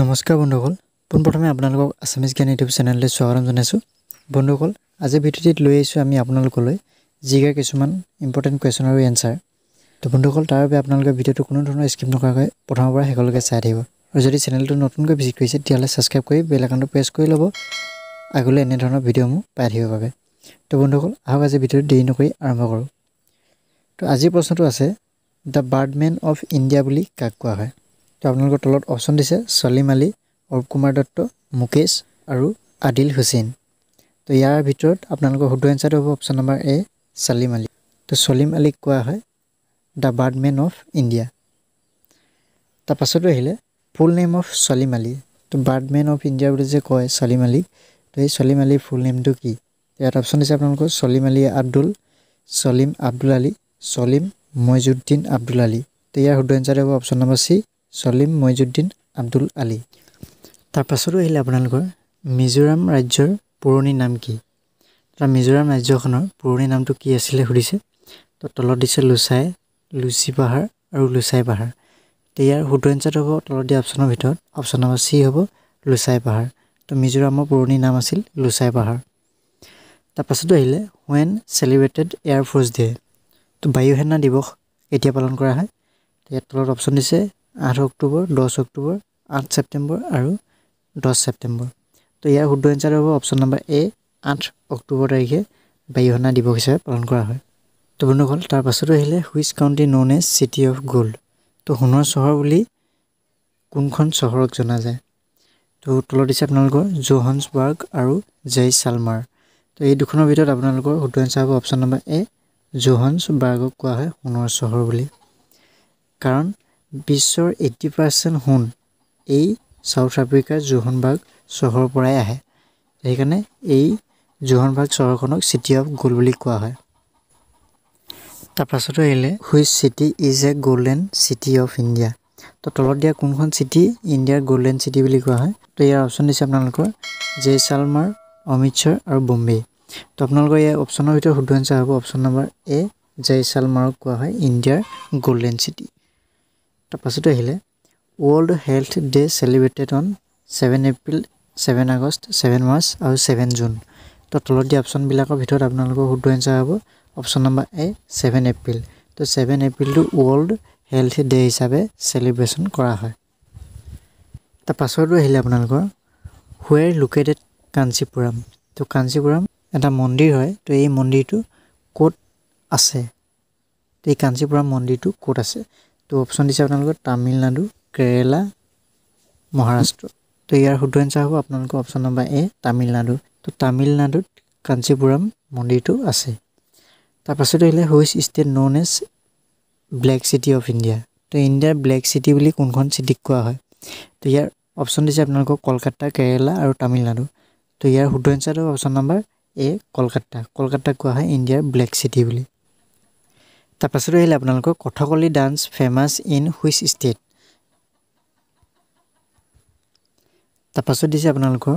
নমস্কাৰ বন্ধুসকল পোনপ্ৰথমে আপোনালোকক আছামিজ জ্ঞান ইউটিউব চেনেললৈ স্বাগতম জনাইছোঁ বন্ধুসকল আজি ভিডিঅ'টিত লৈ আহিছোঁ আমি আপোনালোকলৈ জিগাৰ কিছুমান ইম্পৰ্টেণ্ট কুৱেশ্যন আৰু এনচাৰ ত' বন্ধুসকল তাৰ বাবে আপোনালোকে ভিডিঅ'টো কোনো ধৰণৰ স্কিপ নকৰাকৈ প্ৰথমৰ পৰা শেষলৈকে চাই থাকিব আৰু যদি চেনেলটো নতুনকৈ ভিজিট কৰিছে তেতিয়াহ'লে ছাবস্ক্ৰাইব কৰি বেল একাউণ্টটো প্ৰেছ কৰি ল'ব আগলৈ এনেধৰণৰ ভিডিঅ'সমূহ পাই থাকিব পাৰে ত' বন্ধুসকল আহক আজি ভিডিঅ'টো দেৰি নকৰি আৰম্ভ কৰোঁ তো আজিৰ প্ৰশ্নটো আছে দ্য বাৰ্ডমেন অফ ইণ্ডিয়া বুলি কাক কোৱা হয় তো আপোনালোকৰ তলত অপশ্যন দিছে চলিম আলী অৰূপ কুমাৰ দত্ত মুকেশ আৰু আদিল হুছেইন তো ইয়াৰ ভিতৰত আপোনালোকৰ শুদ্ধ এনচাৰটো হ'ব option number A Salim Ali তো চলিম আলীক কোৱা হয় দ্য বাৰ্ডমেন অফ ইণ্ডিয়া তাৰ পাছতো আহিলে ফুল নেম অফ চলিম আলী তো বাৰ্ডমেন অফ ইণ্ডিয়া বুলি যে কয় ছলিম আলীক তো এই চলিম আলীৰ ফুল নেমটো কি ইয়াত অপশ্যন দিছে আপোনালোকৰ চলিম আলী আব্দুল ছলিম আব্দুল আলী চলিম মইজুদ্দিন আব্দুল আলী তো ইয়াৰ শুদ্ধ এনচাৰটো হ'ব অপশ্যন নম্বৰ চি চলিম মইজুদ্দিন আব্দুল আলী তাৰপাছতো আহিলে আপোনালোকৰ মিজোৰাম ৰাজ্যৰ পুৰণি নাম কি তাৰ মিজোৰাম ৰাজ্যখনৰ পুৰণি নামটো কি আছিলে সুধিছে তো তলত দিছে লুচাই লুচি পাহাৰ আৰু লুচাই পাহাৰ ইয়াৰ শুদ্ধ এঞ্চাৰ হ'ব তলত দিয়া অপশ্যনৰ ভিতৰত অপশ্যন নম্বৰ চি হ'ব লুচাই পাহাৰ তো মিজোৰামৰ পুৰণি নাম আছিল লুচাই পাহাৰ তাৰপাছতো আহিলে হুৱেন চেলিব্ৰেটেড এয়াৰফৰ্চ ডে তো বায়ুসেনা দিৱস কেতিয়া পালন কৰা হয় ইয়াৰ তলত অপশ্যন দিছে আঠ অক্টোবৰ দহ অক্টোবৰ আঠ ছেপ্টেম্বৰ আৰু দহ ছেপ্টেম্বৰ তো ইয়াৰ শুদ্ধ এঞ্চাৰ হ'ব অপশ্যন নম্বৰ এ আঠ অক্টোবৰ তাৰিখে বায়ুসেনা দিৱস হিচাপে পালন কৰা হয় তো বন্ধুসকল তাৰপাছতো আহিলে which county known as city of gold তো সোণৰ চহৰ বুলি কোনখন চহৰক জনা যায় তো তলত দিছে আপোনালোকৰ জোহনছবাৰ্গ আৰু জেই চালমাৰ তো এই দুখনৰ ভিতৰত আপোনালোকৰ শুদ্ধ এঞ্চাৰ হ'ব অপশ্যন নম্বৰ এ জোহনছবাৰ্গক কোৱা হয় সোণৰ চহৰ বুলি কাৰণ বিশ্বৰ এইটি পাৰ্চেণ্ট সোণ এই চাউথ আফ্ৰিকাৰ জোহনবাগ চহৰৰ পৰাই আহে সেইকাৰণে এই জোহনবাগ চহৰখনক চিটি অফ গ'ল্ড বুলি কোৱা হয় তাৰপাছতো আহিলে which city is a golden city of India তো তলত দিয়া কোনখন চিটি ইণ্ডিয়াৰ গ'ল্ডেন চিটি বুলি কোৱা হয় তো ইয়াৰ অপশ্যন দিছে আপোনালোকৰ জেইচালমাৰ অমৃতসৰ আৰু বম্বে তো আপোনালোকৰ ইয়াৰ অপশ্যনৰ ভিতৰত শুদ্ধ এঞ্চাৰ হ'ব অপশ্যন নম্বৰ এ জেইচালমাৰক কোৱা হয় ইণ্ডিয়াৰ গ'ল্ডেন চিটি তাৰপাছতে আহিলে world health day celebrated on seven April seven August seven March আৰু ছেভেন জুন তো তলত দিয়া অপশ্যনবিলাকৰ ভিতৰত আপোনালোকৰ শুদ্ধ এঞ্চাৰ হ'ব option number A seven April তো ছেভেন এপ্ৰিলটো ৱৰ্ল্ড হেল্থ ডে হিচাপে চেলিব্ৰেশ্যন কৰা হয় তাৰ পাছৰটো আহিলে আপোনালোকৰ হুৱেৰ লোকেটেড কাঞ্চিপুৰম তো কাঞ্চিপুৰম এটা মন্দিৰ হয় তো এই মন্দিৰটো ক'ত আছে তো এই কাঞ্চিপুৰম মন্দিৰটো ক'ত আছে তো অপশ্যন দিছে আপোনালোকৰ তামিলনাডু কেৰেলা মহাৰাষ্ট্ৰ তো ইয়াৰ শুদ্ধ এঞ্চাৰ হ'ব আপোনালোকৰ অপশ্যন নম্বৰ এ তামিলনাডু তো তামিলনাডুত কাঞ্চিপুৰম মন্দিৰটো আছে তাৰপাছত আহিলে which state known as black city of India তো ইণ্ডিয়াৰ ব্লেক চিটি বুলি কোনখন চিটিক কোৱা হয় তো ইয়াৰ অপশ্যন দিছে আপোনালোকৰ কলকাতা কেৰেলা আৰু তামিলনাডু তো ইয়াৰ শুদ্ধ এঞ্চাৰটো অপশ্যন নম্বৰ এ কলকাতা কলকাতাক কোৱা হয় ইণ্ডিয়াৰ ব্লেক চিটি বুলি তাৰপাছতো আহিলে আপোনালোকৰ Kathakali dance famous in which state তাৰপাছত দিছে আপোনালোকৰ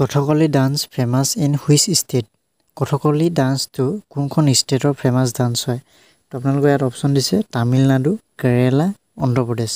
Kathakali dance famous in which state Kathakali ডান্সটো কোনখন ষ্টেটৰ ফেমাছ ডান্স হয় তো আপোনালোকৰ ইয়াত অপশ্যন দিছে তামিলনাডু কেৰেলা অন্ধ্ৰপ্ৰদেশ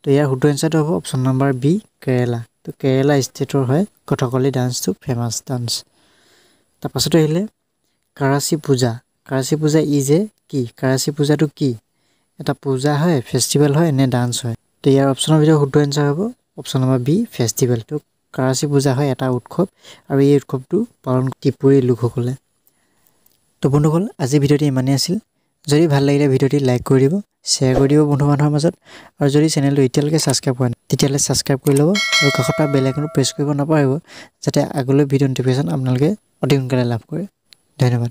তো ইয়াৰ শুদ্ধ এঞ্চাৰটো হ'ব অপশ্যন নম্বৰ বি কেৰেলা তো কেৰেলা ষ্টেটৰ হয় কথকলি ডান্সটো ফেমাছ ডান্স তাৰপাছতে আহিলে কাৰাচী পূজা কাৰাচী পূজা ই যে কি কাৰাচী পূজাটো কি এটা পূজা হয় ফেষ্টিভেল হয় নে ডান্স হয় তো ইয়াৰ অপশ্যনৰ ভিতৰত শুদ্ধ এঞ্চাৰ হ'ব অপশ্যন নম্বৰ বি ফেষ্টিভেল তো কাৰাচী পূজা হয় এটা উৎসৱ আৰু এই উৎসৱটো পালন ত্ৰিপুৰীৰ লোকসকলে তো বন্ধুসকল আজিৰ ভিডিঅ'টো ইমানেই আছিল যদি ভাল লাগিলে ভিডিঅ'টি লাইক কৰি দিব শ্বেয়াৰ কৰি দিব বন্ধু বান্ধৱৰ মাজত আৰু যদি চেনেলটো এতিয়ালৈকে ছাবস্ক্ৰাইব কৰা নাই তেতিয়াহ'লে ছাবস্ক্ৰাইব কৰি ল'ব আৰু কাষত থকা বেলেগ প্ৰেছ কৰিব নাপাহৰিব যাতে আগলৈ ভিডিঅ' নটিফিকেশ্যন আপোনালোকে অতি সোনকালে লাভ কৰে ধন্যবাদ